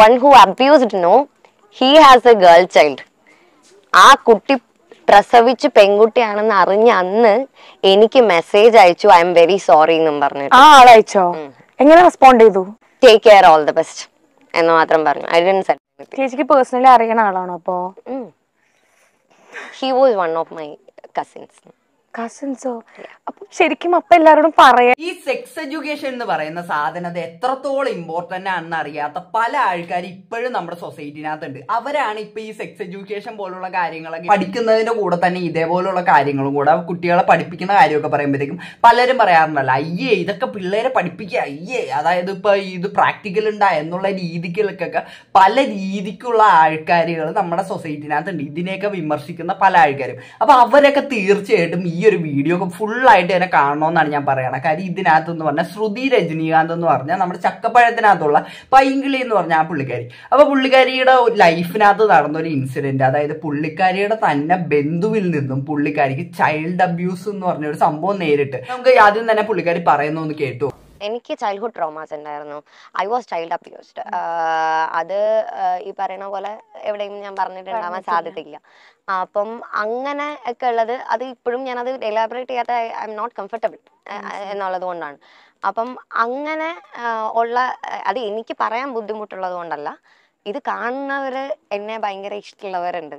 one who abused no he has a girl child ആ കുട്ടി പ്രസവിച്ച് പെൺകുട്ടിയാണെന്ന് അറിഞ്ഞ അന്ന് എനിക്ക് മെസ്സേജ് അയച്ചു ഐ എം വെരി സോറി എന്നും പറഞ്ഞു ആ ആളയച്ചോ എങ്ങനെ റെസ്പോണ്ട് ചെയ്തു take care all the best എന്ന് മാത്രം പറഞ്ഞു ഐ ഡിഡ്ന്റ് ചേച്ചിക്ക് പേഴ്സണലി അറിയുന്ന ആളാണോ അപ്പോ he was one of my cousins കസിൻസോ ശരിക്കും അപ്പൊ എല്ലാരോടും പറയാം ഈ സെക്സ് എഡ്യൂക്കേഷൻ എന്ന് പറയുന്ന സാധനം അത് എത്രത്തോളം ഇമ്പോർട്ടന്റ് ആണെന്ന് അറിയാത്ത പല ആൾക്കാർ ഇപ്പോഴും നമ്മുടെ സൊസൈറ്റിനകത്തുണ്ട് അവരാണ് ഇപ്പൊ ഈ സെക്സ് എഡ്യൂക്കേഷൻ പോലുള്ള കാര്യങ്ങളൊക്കെ പഠിക്കുന്നതിന്റെ കൂടെ തന്നെ ഇതേപോലുള്ള കാര്യങ്ങളും കൂടെ കുട്ടികളെ പഠിപ്പിക്കുന്ന കാര്യമൊക്കെ പറയുമ്പോഴത്തേക്കും പലരും പറയാറുണ്ടല്ലോ അയ്യേ ഇതൊക്കെ പിള്ളേരെ പഠിപ്പിക്കുക അയ്യേ അതായത് ഇപ്പൊ ഇത് പ്രാക്ടിക്കൽ ഉണ്ടാ എന്നുള്ള രീതിക്കൊക്കെ പല രീതിക്കുള്ള ആൾക്കാരുകൾ നമ്മുടെ സൊസൈറ്റിനകത്തുണ്ട് ഇതിനെയൊക്കെ വിമർശിക്കുന്ന പല ആൾക്കാരും അപ്പൊ അവരൊക്കെ തീർച്ചയായിട്ടും ഈ ഒരു വീഡിയോ ഫുള്ളായിട്ട് തന്നെ കാണണമെന്നാണ് ഞാൻ പറയണത് കാര്യം ഇതിനകത്തെന്ന് പറഞ്ഞാൽ ശ്രുതി രജനീകാന്ത് എന്ന് പറഞ്ഞാൽ നമ്മുടെ ചക്കപ്പഴത്തിനകത്തുള്ള പൈങ്കിളി എന്ന് പറഞ്ഞ ആ പുള്ളിക്കാരി അപ്പോൾ പുള്ളിക്കാരിയുടെ ലൈഫിനകത്ത് നടന്നൊരു ഇൻസിഡന്റ് അതായത് പുള്ളിക്കാരിയുടെ തന്നെ ബന്ധുവിൽ നിന്നും പുള്ളിക്കാരിക്ക് ചൈൽഡ് അബ്യൂസ് എന്ന് പറഞ്ഞൊരു സംഭവം നേരിട്ട് നമുക്ക് ആദ്യം തന്നെ പുള്ളിക്കാരി പറയുന്നു ഒന്ന് കേട്ടു എനിക്ക് ചൈൽഡ്ഹുഡ് ട്രോമാസ് ഉണ്ടായിരുന്നു ഐ വാസ് ചൈൽഡ് അബ്യൂസ്ഡ് അത് ഈ പറയണ പോലെ എവിടെയും ഞാൻ പറഞ്ഞിട്ടുണ്ടാവാൻ സാധ്യതയില്ല അപ്പം അങ്ങനെ ഒക്കെ ഉള്ളത് അത് ഇപ്പോഴും ഞാനത് എലാബറേറ്റ് ചെയ്യാത്ത ഐ എം നോട്ട് കംഫർട്ടബിൾ എന്നുള്ളത് കൊണ്ടാണ് അപ്പം അങ്ങനെ ഉള്ള അത് എനിക്ക് പറയാൻ ബുദ്ധിമുട്ടുള്ളത് കൊണ്ടല്ല ഇത് കാണുന്നവര് എന്നെ ഭയങ്കര ഇഷ്ടമുള്ളവരുണ്ട്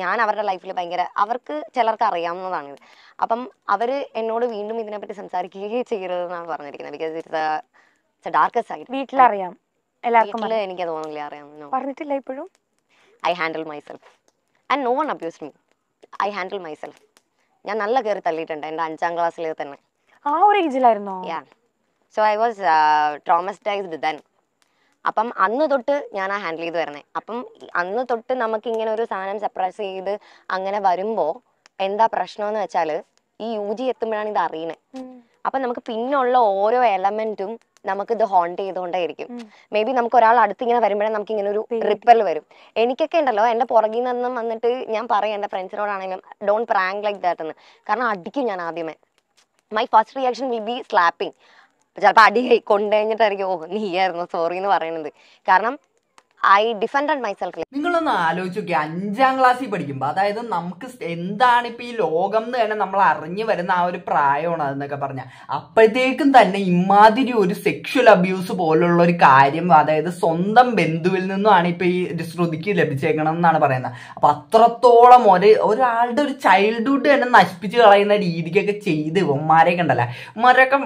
ഞാൻ അവരുടെ ലൈഫിൽ ഭയങ്കര അവർക്ക് ചിലർക്ക് അറിയാവുന്നതാണ് അപ്പം അവർ എന്നോട് വീണ്ടും ഇതിനെപ്പറ്റി സംസാരിക്കുകയേ ചെയ്യരുതെന്നാണ് പറഞ്ഞിരിക്കുന്നത് ബിക്കോസ് ഇറ്റ്സ് ഡാർക്ക് സൈഡ് വീട്ടിലറിയാം എല്ലാവർക്കും എനിക്ക് തോന്നില്ല അറിയാം പറഞ്ഞിട്ടില്ല ഇപ്പോഴും I handle myself and no one abuse me I handle myself ഞാൻ നല്ല കയറി തള്ളിയിട്ടുണ്ട് എൻ്റെ അഞ്ചാം ക്ലാസ്സിൽ തന്നെ ആ ഒരു ഏജിലായിരുന്നോ so I was traumatised then അപ്പം അന്ന് തൊട്ട് ഞാൻ ആ ഹാൻഡിൽ ചെയ്ത് വരണേ അപ്പം അന്ന് തൊട്ട് നമുക്ക് ഇങ്ങനെ ഒരു സാധനം സപ്രൈസ് ചെയ്ത് അങ്ങനെ വരുമ്പോ എന്താ പ്രശ്നം എന്ന് വെച്ചാൽ ഈ യു ജി എത്തുമ്പോഴാണ് ഇത് അറിയണേ അപ്പം നമുക്ക് പിന്നുള്ള ഓരോ എലമെന്റും നമുക്ക് ഇത് ഹോണ്ട് ചെയ്തുകൊണ്ടേയിരിക്കും മേ ബി നമുക്ക് ഒരാൾ അടുത്ത് ഇങ്ങനെ വരുമ്പോഴേ നമുക്ക് ഇങ്ങനെ ഒരു റിപ്പൽ വരും എനിക്കൊക്കെ ഉണ്ടല്ലോ എന്റെ പുറകിൽ നിന്നും വന്നിട്ട് ഞാൻ പറയാം എന്റെ ഫ്രണ്ട്സിനോടാണെങ്കിലും ഡോണ്ട് പ്രാങ്ക് ലൈക്ക് ദാറ്റ് എന്ന് കാരണം അടിക്കും ഞാൻ ആദ്യമേ my first reaction will be slapping ചിലപ്പോൾ അടി കൊണ്ടുകഴിഞ്ഞിട്ടായിരിക്കും ഓ നീയായിരുന്നു സോറി എന്ന് പറയണത് കാരണം ഐ ഡിഫൻഡ് മൈസെൽഫ് നിങ്ങളൊന്ന് ആലോചിച്ച് നോക്കി അഞ്ചാം ക്ലാസ്സിൽ പഠിക്കുമ്പോൾ അതായത് നമുക്ക് എന്താണ് ഇപ്പൊ ഈ ലോകം എന്ന് തന്നെ നമ്മൾ അറിഞ്ഞു വരുന്ന ആ ഒരു പ്രായമാണ് അതെന്നൊക്കെ പറഞ്ഞ അപ്പോഴത്തേക്കും തന്നെ ഇമാതിരി ഒരു സെക്ഷൽ അബ്യൂസ് പോലുള്ള ഒരു കാര്യം അതായത് സ്വന്തം ബന്ധുവിൽ നിന്നുമാണ് ഇപ്പൊ ഈ ശ്രുതിക്ക് ലഭിച്ചേക്കണം എന്നാണ് പറയുന്നത് അപ്പൊ അത്രത്തോളം ഒരു ഒരാളുടെ ഒരു ചൈൽഡ്ഹുഡ് തന്നെ നശിപ്പിച്ച് കളയുന്ന രീതിക്കൊക്കെ ചെയ്ത് ഇവന്മാരെ കണ്ടല്ല ഇവന്മാരൊക്കെ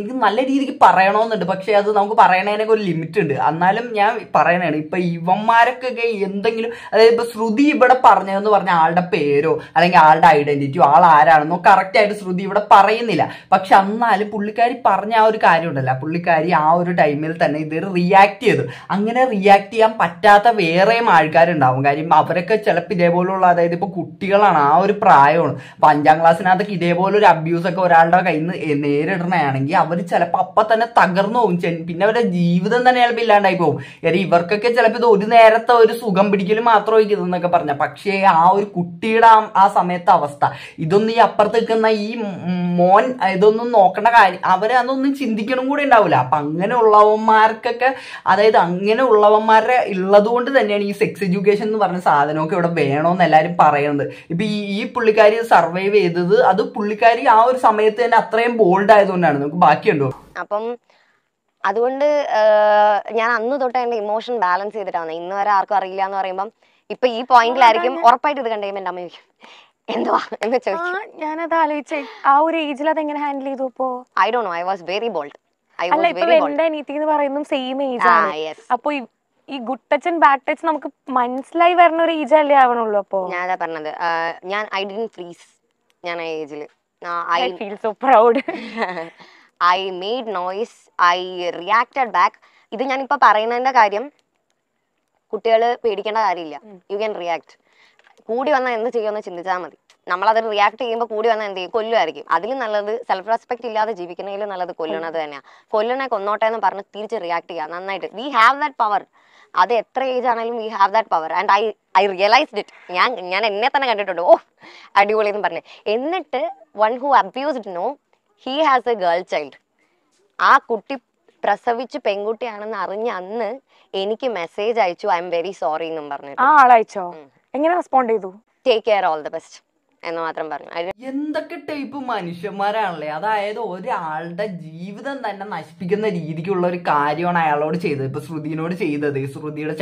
എനിക്ക് നല്ല രീതിക്ക് പറയണമെന്നുണ്ട് പക്ഷെ അത് നമുക്ക് പറയണതിനൊക്കെ ഒരു ലിമിറ്റ് ഉണ്ട് എന്നാലും ഞാൻ പറയണേ ഇപ്പൊ ഇവന്മാരൊക്കെ എന്തെങ്കിലും അതായത് ഇപ്പൊ ശ്രുതി ഇവിടെ പറഞ്ഞതെന്ന് പറഞ്ഞ ആളുടെ പേരോ അല്ലെങ്കിൽ ആളുടെ ഐഡന്റിറ്റിയോ ആൾ ആരാണെന്നോ കറക്റ്റ് ആയിട്ട് ശ്രുതി ഇവിടെ പറയുന്നില്ല പക്ഷെ അന്നാല് പുള്ളിക്കാരി പറഞ്ഞ ആ ഒരു കാര്യം ഉണ്ടല്ലോ പുള്ളിക്കാരി ആ ഒരു ടൈമിൽ തന്നെ ഇത് റിയാക്ട് ചെയ്തു അങ്ങനെ റിയാക്ട് ചെയ്യാൻ പറ്റാത്ത വേറെയും ആൾക്കാരുണ്ടാവും കാര്യം അവരൊക്കെ ചിലപ്പോൾ ഇതേപോലുള്ള അതായത് ഇപ്പൊ കുട്ടികളാണ് ആ ഒരു പ്രായമാണ് അപ്പൊ അഞ്ചാം ക്ലാസ്സിനകത്തൊക്കെ ഇതേപോലെ ഒരു അബ്യൂസ് ഒക്കെ ഒരാളുടെ കയ്യിൽ നിന്ന് നേരിടണയാണെങ്കിൽ അവർ ചിലപ്പോൾ അപ്പൊ തന്നെ തകർന്നു പോകും പിന്നെ അവരുടെ ജീവിതം തന്നെ ചിലപ്പോൾ ഇല്ലാണ്ടായി പോകും കാര്യം ഇവർക്കൊക്കെ ഇതൊക്കെ ചിലപ്പോൾ ഇത് ഒരു നേരത്തെ ഒരു സുഖം പിടിക്കൽ മാത്രമായിരിക്കും ഇതെന്നൊക്കെ പറഞ്ഞ പക്ഷേ ആ ഒരു കുട്ടിയുടെ ആ സമയത്തെ അവസ്ഥ ഇതൊന്നും ഈ അപ്പുറത്ത് നിൽക്കുന്ന ഈ മോൻ ഇതൊന്നും നോക്കേണ്ട കാര്യം അവരെ അതൊന്നും ചിന്തിക്കണം കൂടി ഉണ്ടാവില്ല അപ്പം ഉള്ളവന്മാർക്കൊക്കെ അതായത് അങ്ങനെ ഉള്ളവന്മാരെ ഉള്ളത് കൊണ്ട് തന്നെയാണ് ഈ സെക്സ് എഡ്യൂക്കേഷൻ എന്ന് പറഞ്ഞ സാധനമൊക്കെ ഇവിടെ വേണമെന്ന് എല്ലാവരും പറയുന്നത് ഇപ്പം ഈ ഈ പുള്ളിക്കാരി സർവൈവ് ചെയ്തത് അത് പുള്ളിക്കാരി ആ ഒരു സമയത്ത് തന്നെ അത്രയും ബോൾഡ് ആയതുകൊണ്ടാണ് നമുക്ക് ബാക്കിയുണ്ടോ അപ്പം അതുകൊണ്ട് ഞാൻ അന്ന് തൊട്ട് എന്റെ ഇമോഷൻ ബാലൻസ് ചെയ്തിട്ടാണ് വന്നത് ഇന്ന് വരെ ആർക്കും അറിയില്ല എന്ന് പറയുമ്പോൾ ഇപ്പൊ ഈ പോയിന്റിലായിരിക്കും ഉറപ്പായിട്ട് ഇത് കണ്ടുകഴിയുമ്പോൾ എൻ്റെ അമ്മ ചോദിക്കും എന്തുവാ എന്ന് ചോദിക്കും ഞാനത് ആലോചിച്ചേ ആ ഒരു ഏജിൽ അത് എങ്ങനെ ഹാൻഡിൽ ചെയ്തു ഇപ്പോ I do know I was very bold I was very bold എന്റെ അനിയത്തി എന്ന് പറയുന്നതും സെയിം ഏജ് ആണ് Ah, അപ്പൊ ഈ- good touch and bad touch നമുക്ക് മനസ്സിലായി വരുന്ന ഒരു ഏജ് അല്ലേ ആവണുള്ളൂ അപ്പൊ ഞാൻ അതാ പറഞ്ഞത് ഞാൻ ഐ ഡിൻ ഫ്രീസ് ഞാൻ ആ ഏജിൽ I I feel so proud I made noise I reacted back ഇത് ഞാനിപ്പോൾ പറയുന്നതിൻ്റെ കാര്യം കുട്ടികൾ പേടിക്കേണ്ട കാര്യമില്ല യു ക്യാൻ റിയാക്ട് കൂടി വന്നാൽ എന്ത് ചെയ്യുമെന്ന് ചിന്തിച്ചാൽ മതി നമ്മളത് റിയാക്ട് ചെയ്യുമ്പോൾ കൂടി വന്നാൽ എന്ത് ചെയ്യും കൊല്ലുമായിരിക്കും അതിൽ നല്ലത് സെൽഫ് റെസ്പെക്ട് ഇല്ലാതെ ജീവിക്കുന്നതിൽ നല്ലത് കൊല്ലണത് തന്നെയാണ് കൊല്ലണെ കൊന്നോട്ടെ എന്ന് പറഞ്ഞ് തിരിച്ച് റിയാക്ട് ചെയ്യുക നന്നായിട്ട് വി ഹാവ് ദാറ്റ് പവർ അത് എത്ര ഏജ് ആണെങ്കിലും we have that power and I I realised it ഞാൻ ഞാൻ എന്നെ തന്നെ കണ്ടിട്ടുണ്ട് ഓ അടിപൊളി എന്ന് പറഞ്ഞു എന്നിട്ട് one who abused no he has a girl child ആ കുട്ടി പ്രസവിച്ച് പെൺകുട്ടിയാണെന്ന് അറിഞ്ഞ അന്ന് എനിക്ക് മെസ്സേജ് അയച്ചു ഐ എം വെരി സോറി എന്നും പറഞ്ഞു ആ ആളയച്ചോ എങ്ങനെ റെസ്പോണ്ട് ചെയ്തു take care all the best എന്ന് മാത്രം പറഞ്ഞു എന്തൊക്കെ ടൈപ്പ് മനുഷ്യന്മാരാണല്ലേ അതായത് ഒരാളുടെ ജീവിതം തന്നെ നശിപ്പിക്കുന്ന രീതിക്കുള്ള ഒരു കാര്യമാണ് അയാളോട് ചെയ്തത് ഇപ്പൊ ശ്രുതിനോട് ചെയ്തത് ശ്രുതിയുടെ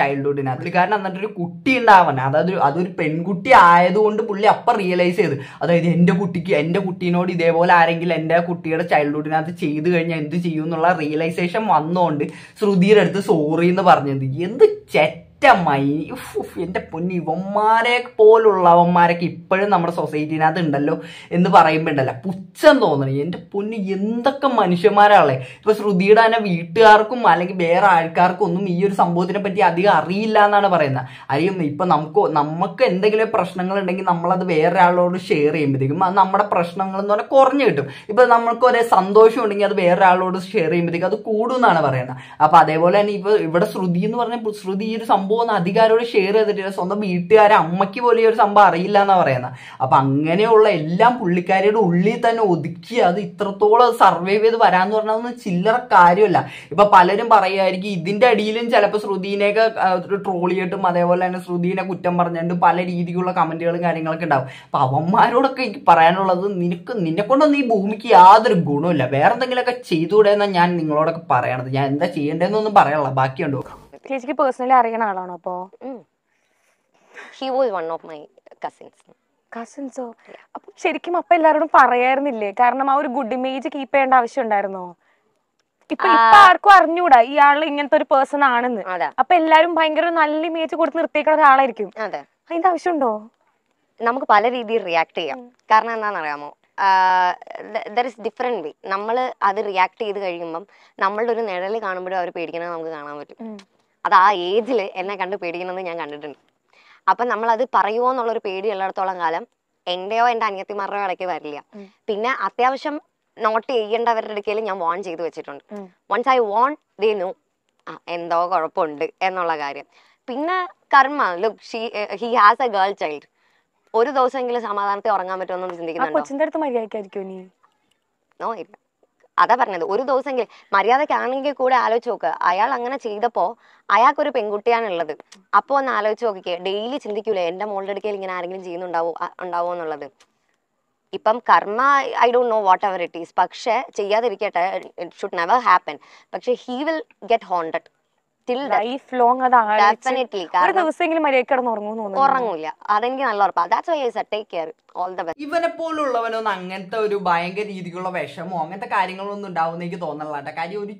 അതിൽ കാരണം എന്നിട്ട് ഒരു കുട്ടി ഉണ്ടാവണം അതായത് അതൊരു പെൺകുട്ടി ആയതുകൊണ്ട് പുള്ളി അപ്പൊ റിയലൈസ് ചെയ്ത് അതായത് എന്റെ കുട്ടിക്ക് എന്റെ കുട്ടീനോട് ഇതേപോലെ ആരെങ്കിലും എന്റെ കുട്ടിയുടെ ചൈൽഡ്ഹുഡിനകത്ത് ചെയ്തു കഴിഞ്ഞാൽ എന്ത് ചെയ്യും എന്നുള്ള റിയലൈസേഷൻ വന്നുകൊണ്ട് ശ്രുതിയുടെ അടുത്ത് സോറി എന്ന് പറഞ്ഞത് എന്ത് ചെറ്റ ഒറ്റമായി മൈ എൻ്റെ പൊന്ന് ഇവന്മാരെ അവന്മാരൊക്കെ ഇപ്പോഴും നമ്മുടെ സൊസൈറ്റിനകത്ത് ഉണ്ടല്ലോ എന്ന് പറയുമ്പോൾ ഉണ്ടല്ലോ പുച്ഛം തോന്നണി എൻ്റെ പൊന്ന് എന്തൊക്കെ മനുഷ്യന്മാരാളെ ഇപ്പോൾ ശ്രുതിയുടെ തന്നെ വീട്ടുകാർക്കും അല്ലെങ്കിൽ വേറെ ആൾക്കാർക്കും ഒന്നും ഈ ഒരു സംഭവത്തിനെ പറ്റി അധികം അറിയില്ല എന്നാണ് പറയുന്നത് അറിയുന്ന ഇപ്പം നമുക്ക് നമുക്ക് എന്തെങ്കിലും പ്രശ്നങ്ങൾ ഉണ്ടെങ്കിൽ നമ്മളത് വേറെ ആളോട് ഷെയർ ചെയ്യുമ്പോഴത്തേക്കും നമ്മുടെ പ്രശ്നങ്ങൾ എന്ന് പറഞ്ഞാൽ കുറഞ്ഞു കിട്ടും ഇപ്പം നമ്മൾക്ക് ഒരേ സന്തോഷം ഉണ്ടെങ്കിൽ അത് വേറെ ആളോട് ഷെയർ ചെയ്യുമ്പോഴത്തേക്കും അത് കൂടും എന്നാണ് പറയുന്നത് അപ്പം അതേപോലെ തന്നെ ഇപ്പോൾ ഇവിടെ ശ്രുതി എന്ന് പറഞ്ഞാൽ ശ്രുതി ഈ ഒരു സംഭവം ഒന്നും അധികാരോട് ഷെയർ ചെയ്തിട്ടില്ല സ്വന്തം വീട്ടുകാരെ അമ്മയ്ക്ക് പോലും ഈ ഒരു സംഭവം അറിയില്ല എന്നാണ് പറയുന്നത് അപ്പം അങ്ങനെയുള്ള എല്ലാം പുള്ളിക്കാരിയുടെ ഉള്ളിൽ തന്നെ ഒതുക്കി അത് ഇത്രത്തോളം സർവൈവ് ചെയ്ത് വരാമെന്ന് പറഞ്ഞാൽ ഒന്നും ചില്ലറ കാര്യമല്ല ഇപ്പം പലരും പറയുമായിരിക്കും ഇതിന്റെ അടിയിലും ചിലപ്പോൾ ശ്രുതിനെയൊക്കെ ട്രോൾ ചെയ്തിട്ടും അതേപോലെ തന്നെ ശ്രുതിനെ കുറ്റം പറഞ്ഞിട്ടും പല രീതിയിലുള്ള കമന്റുകളും കാര്യങ്ങളൊക്കെ ഉണ്ടാവും അപ്പം അവന്മാരോടൊക്കെ എനിക്ക് പറയാനുള്ളത് നിനക്ക് നിന്നെ കൊണ്ടൊന്നും ഈ ഭൂമിക്ക് യാതൊരു ഗുണമില്ല വേറെ എന്തെങ്കിലുമൊക്കെ ചെയ്തുകൂടെ എന്നാണ് ഞാൻ നിങ്ങളോടൊക്കെ പറയണത് ഞാൻ എന്താ ചെയ്യേണ്ടതെന്നൊന്നും പറയാനുള്ള ബാക്കിയുണ്ടോ ചേച്ചിക്ക് പേഴ്സണലി അറിയണ ആളാണോ അപ്പോ he was one of my cousins കസിൻസോ അപ്പൊ ശരിക്കും അപ്പൊ എല്ലാരോടും പറയായിരുന്നില്ലേ കാരണം ആ ഒരു ഗുഡ് ഇമേജ് കീപ്പ് ചെയ്യേണ്ട ആവശ്യം ഉണ്ടായിരുന്നോ ഇപ്പൊ ഇപ്പൊ ആർക്കും അറിഞ്ഞൂടാ ഇയാൾ ഇങ്ങനത്തെ ഒരു പേഴ്സൺ ആണെന്ന് അപ്പൊ എല്ലാരും ഭയങ്കര നല്ല ഇമേജ് കൊടുത്ത് നിർത്തിയേക്കുന്ന ഒരാളായിരിക്കും അതെ അതിന്റെ ആവശ്യമുണ്ടോ നമുക്ക് പല രീതിയിൽ റിയാക്ട് ചെയ്യാം കാരണം എന്താണെന്നറിയാമോ ദർ ഇസ് ഡിഫറെൻറ്റ് വേ നമ്മൾ അത് റിയാക്ട് ചെയ്ത് കഴിയുമ്പം നമ്മളുടെ ഒരു നിഴൽ കാണുമ്പോഴും അവർ പേടിക്കണത് നമുക്ക് കാണാൻ പറ്റും അത് ആ ഏജിൽ എന്നെ കണ്ട് പേടിക്കണമെന്ന് ഞാൻ കണ്ടിട്ടുണ്ട് അപ്പം നമ്മളത് പറയുമോ എന്നുള്ളൊരു പേടി ഉള്ളിടത്തോളം കാലം എൻ്റെയോ എൻ്റെ അനിയത്തിമാരുടെ ഇടയ്ക്ക് വരില്ല പിന്നെ അത്യാവശ്യം നോട്ട് ചെയ്യേണ്ടവരുടെ ഇടയ്ക്ക് ഞാൻ വാൺ ചെയ്തു വെച്ചിട്ടുണ്ട് once I warn they know ആ എന്തോ കുഴപ്പമുണ്ട് എന്നുള്ള കാര്യം പിന്നെ karma look she he has a girl child ഒരു ദിവസമെങ്കിലും സമാധാനത്തിൽ ഉറങ്ങാൻ പറ്റുമെന്ന് ചിന്തിക്കുന്നുണ്ടോ അടുത്ത് നീ നോ ഇല്ല അതാ പറഞ്ഞത് ഒരു ദിവസമെങ്കിലും മര്യാദക്കാണെങ്കിൽ കൂടെ ആലോചിച്ച് നോക്ക് അയാൾ അങ്ങനെ ചെയ്തപ്പോൾ അയാൾക്കൊരു പെൺകുട്ടിയാണുള്ളത് അപ്പൊ ഒന്ന് ആലോചിച്ച് നോക്കിക്കെ ഡെയിലി ചിന്തിക്കൂലേ എന്റെ മോളുടെ അടുക്കൽ ഇങ്ങനെ ആരെങ്കിലും ചെയ്യുന്നുണ്ടാവോ ഉണ്ടാവോ എന്നുള്ളത് ഇപ്പം karma I don't know whatever it is പക്ഷേ ചെയ്യാതിരിക്കട്ടെ ഇറ്റ് ഷുഡ് നെവർ ഹാപ്പൻ പക്ഷേ he will get haunted life long അത് ഒരു ദിവസമെങ്കിലും മര്യാദ കിടന്ന് ഉറങ്ങും ഉറങ്ങൂല അതെനിക്ക് നല്ല that's why take care all best ഇവനെ പോലുള്ളവനൊന്നും അങ്ങനത്തെ ഒരു ഭയങ്കര രീതിക്കുള്ള വിഷമോ അങ്ങനത്തെ കാര്യങ്ങളൊന്നും ഉണ്ടാവുന്ന എനിക്ക് തോന്നലാട്ട കാര്യം ഒരു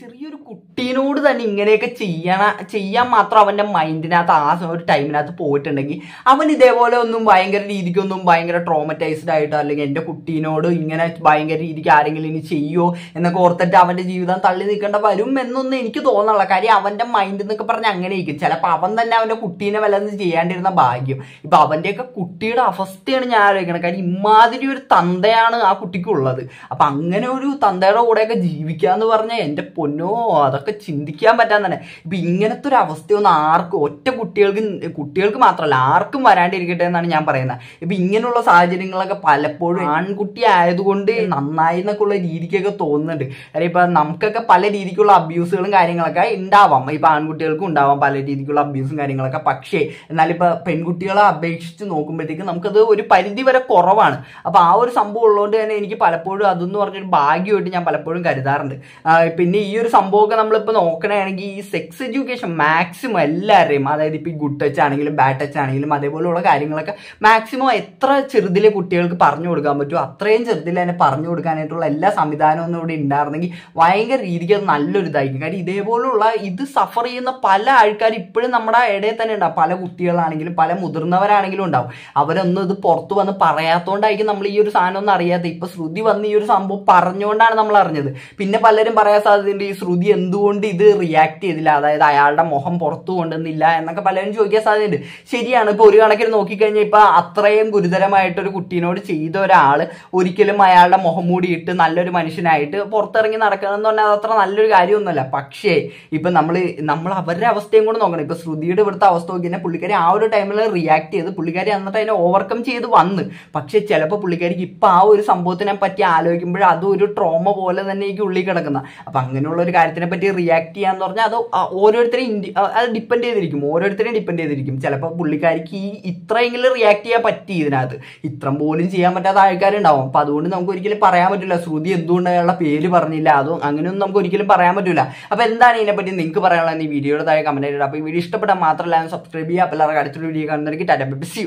ചെറിയൊരു കുട്ടീനോട് തന്നെ ഇങ്ങനെയൊക്കെ ചെയ്യണ ചെയ്യാൻ മാത്രം അവന്റെ മൈൻഡിനകത്ത് ആ ഒരു ടൈമിനകത്ത് പോയിട്ടുണ്ടെങ്കിൽ അവൻ ഇതേപോലെ ഒന്നും ഭയങ്കര രീതിക്കൊന്നും ഭയങ്കര ട്രോമറ്റൈസ്ഡ് ആയിട്ടോ അല്ലെങ്കിൽ എന്റെ കുട്ടീനോട് ഇങ്ങനെ ഭയങ്കര രീതിക്ക് ആരെങ്കിലും ഇനി ചെയ്യോ എന്നൊക്കെ ഓർത്തിട്ട് അവന്റെ ജീവിതം തള്ളി നിൽക്കേണ്ട വരും എന്നൊന്നും എനിക്ക് തോന്നണല്ല കാര്യം അവന്റെ മൈൻഡ് എന്നൊക്കെ പറഞ്ഞ് അങ്ങനെ ഇരിക്കും ചിലപ്പോൾ അവൻ തന്നെ അവന്റെ കുട്ടീനെ വല്ലതും ചെയ്യാണ്ടിരുന്ന ഭാഗ്യം ഇപ്പൊ അവന്റെയൊക്കെ കുട്ടിയുടെ അവസ്ഥയാണ് ഞാൻ ആലോചിക്കുന്നത് കാര്യം ഇമാതിരി ഒരു തന്തയാണ് ആ കുട്ടിക്കുള്ളത് അപ്പൊ അങ്ങനെ ഒരു തന്തയുടെ കൂടെയൊക്കെ ജീവിക്കാന്ന് പറഞ്ഞാൽ എന്റെ പൊന്നോ അതൊക്കെ ചിന്തിക്കാൻ പറ്റാൻ തന്നെ ഇപ്പൊ ഇങ്ങനത്തെ ഒരു അവസ്ഥയൊന്നും ആർക്കും ഒറ്റ കുട്ടികൾക്ക് കുട്ടികൾക്ക് മാത്രമല്ല ആർക്കും വരാണ്ടിരിക്കട്ടെ എന്നാണ് ഞാൻ പറയുന്നത് ഇപ്പൊ ഇങ്ങനെയുള്ള സാഹചര്യങ്ങളൊക്കെ പലപ്പോഴും ആൺകുട്ടി ആയതുകൊണ്ട് നന്നായി എന്നൊക്കെ ഉള്ള രീതിക്കൊക്കെ തോന്നുന്നുണ്ട് കാര്യം ഇപ്പൊ നമുക്കൊക്കെ പല രീതിക്കുള്ള അബ്യൂസുകളും കാര്യങ്ങളൊക്കെ ഉണ്ടാവും ഉണ്ടാവാം ഇപ്പോൾ ആൺകുട്ടികൾക്കും ഉണ്ടാവാം പല രീതിക്കുള്ള അബ്യൂസും കാര്യങ്ങളൊക്കെ പക്ഷേ എന്നാലിപ്പോൾ പെൺകുട്ടികളെ അപേക്ഷിച്ച് നോക്കുമ്പോഴത്തേക്ക് നമുക്കത് ഒരു പരിധി വരെ കുറവാണ് അപ്പോൾ ആ ഒരു സംഭവം ഉള്ളതുകൊണ്ട് തന്നെ എനിക്ക് പലപ്പോഴും അതെന്ന് പറഞ്ഞൊരു ഭാഗ്യമായിട്ട് ഞാൻ പലപ്പോഴും കരുതാറുണ്ട് പിന്നെ ഈ ഒരു സംഭവമൊക്കെ നമ്മളിപ്പോൾ നോക്കണമെങ്കിൽ ഈ സെക്സ് എഡ്യൂക്കേഷൻ മാക്സിമം എല്ലാവരെയും അതായത് ഇപ്പോൾ ഈ ഗുഡ് ടച്ച് ആണെങ്കിലും ബാഡ് ടച്ച് ആണെങ്കിലും അതേപോലെയുള്ള കാര്യങ്ങളൊക്കെ മാക്സിമം എത്ര ചെറുതിലെ കുട്ടികൾക്ക് പറഞ്ഞു കൊടുക്കാൻ പറ്റുമോ അത്രയും ചെറുതിൽ തന്നെ പറഞ്ഞു കൊടുക്കാനായിട്ടുള്ള എല്ലാ സംവിധാനവും ഇവിടെ ഉണ്ടായിരുന്നെങ്കിൽ ഭയങ്കര രീതിക്ക് അത് നല്ലൊരു ഇതായിരിക്കും കാര്യം ഇതേപോലുള്ള ഇത് സഫർ ചെയ്യുന്ന പല ആൾക്കാർ ഇപ്പോഴും നമ്മുടെ ഇടയിൽ തന്നെ ഉണ്ടാവും പല കുട്ടികളാണെങ്കിലും പല മുതിർന്നവരാണെങ്കിലും ഉണ്ടാവും അവരൊന്നും ഇത് പുറത്തു വന്ന് പറയാത്തോണ്ടായിരിക്കും നമ്മൾ ഈ ഒരു സാധനം ഒന്നും അറിയാതെ ഇപ്പൊ ശ്രുതി വന്ന് ഈ ഒരു സംഭവം പറഞ്ഞുകൊണ്ടാണ് നമ്മൾ അറിഞ്ഞത് പിന്നെ പലരും പറയാൻ സാധ്യതയുണ്ട് ഈ ശ്രുതി എന്തുകൊണ്ട് ഇത് റിയാക്ട് ചെയ്തില്ല അതായത് അയാളുടെ മുഖം പുറത്തു കൊണ്ടുവന്നില്ല എന്നൊക്കെ പലരും ചോദിക്കാൻ സാധ്യതയുണ്ട് ശരിയാണ് ഇപ്പൊ ഒരു കണക്കിന് നോക്കിക്കഴിഞ്ഞാൽ ഇപ്പൊ അത്രയും ഗുരുതരമായിട്ടൊരു കുട്ടീനോട് ചെയ്ത ഒരാൾ ഒരിക്കലും അയാളുടെ മുഖം മൂടിയിട്ട് നല്ലൊരു മനുഷ്യനായിട്ട് പുറത്തിറങ്ങി നടക്കണം എന്ന് പറഞ്ഞാൽ അത് അത്ര നല്ലൊരു കാര്യമൊന്നുമല്ല പക്ഷേ ഇപ്പൊ നമ്മൾ നമ്മൾ അവരുടെ അവസ്ഥയും കൂടെ നോക്കണം ഇപ്പോൾ ശ്രുതിയുടെ ഇവിടുത്തെ അവസ്ഥ നോക്കി കഴിഞ്ഞാൽ പുള്ളിക്കാരി ആ ഒരു ടൈമിൽ റിയാക്ട് ചെയ്ത് പുള്ളിക്കാരി എന്നിട്ട് അതിനെ ഓവർകം ചെയ്ത് വന്ന് പക്ഷേ ചിലപ്പോൾ പുള്ളിക്കാരിക്ക് ഇപ്പം ആ ഒരു സംഭവത്തിനെ പറ്റി ആലോചിക്കുമ്പോൾ അത് ഒരു ട്രോമ പോലെ തന്നെ എനിക്ക് ഉള്ളിൽ കിടക്കുന്ന അപ്പം അങ്ങനെയുള്ള ഒരു കാര്യത്തിനെ പറ്റി റിയാക്ട് ചെയ്യാന്ന് പറഞ്ഞാൽ അത് ഓരോരുത്തരെയും അത് ഡിപ്പെൻഡ് ചെയ്തിരിക്കും ഓരോരുത്തരെയും ഡിപ്പെൻഡ് ചെയ്തിരിക്കും ചിലപ്പോൾ പുള്ളിക്കാരിക്ക് ഈ ഇത്രയെങ്കിലും റിയാക്ട് ചെയ്യാൻ പറ്റി ഇതിനകത്ത് ഇത്രം പോലും ചെയ്യാൻ പറ്റാത്ത ആൾക്കാരുണ്ടാവും അപ്പം അതുകൊണ്ട് നമുക്ക് ഒരിക്കലും പറയാൻ പറ്റില്ല ശ്രുതി എന്തുകൊണ്ട് അയാളുടെ പേര് പറഞ്ഞില്ല അതും അങ്ങനെയൊന്നും നമുക്ക് ഒരിക്കലും പറയാൻ പറ്റില്ല അപ്പം എന്താണ് ഇതിനെപ്പറ്റി നിങ്ങൾക്ക് പറയാനുള്ള ഈ വീഡിയോയുടെ താഴെ കമൻറ്റ് ആയിട്ട് അപ്പോൾ ഈ വീഡിയോ ഇഷ്ടപ്പെട്ടാൽ മാത്രമല്ല സബ്സ്ക്രൈബ് ചെയ്യുക അപ്പോൾ എല്ലാവർക്കും അടുത്തൊരു വീഡിയോ കാണുന്നതായിരിക്കും ടാറ്റ ബിബിസ്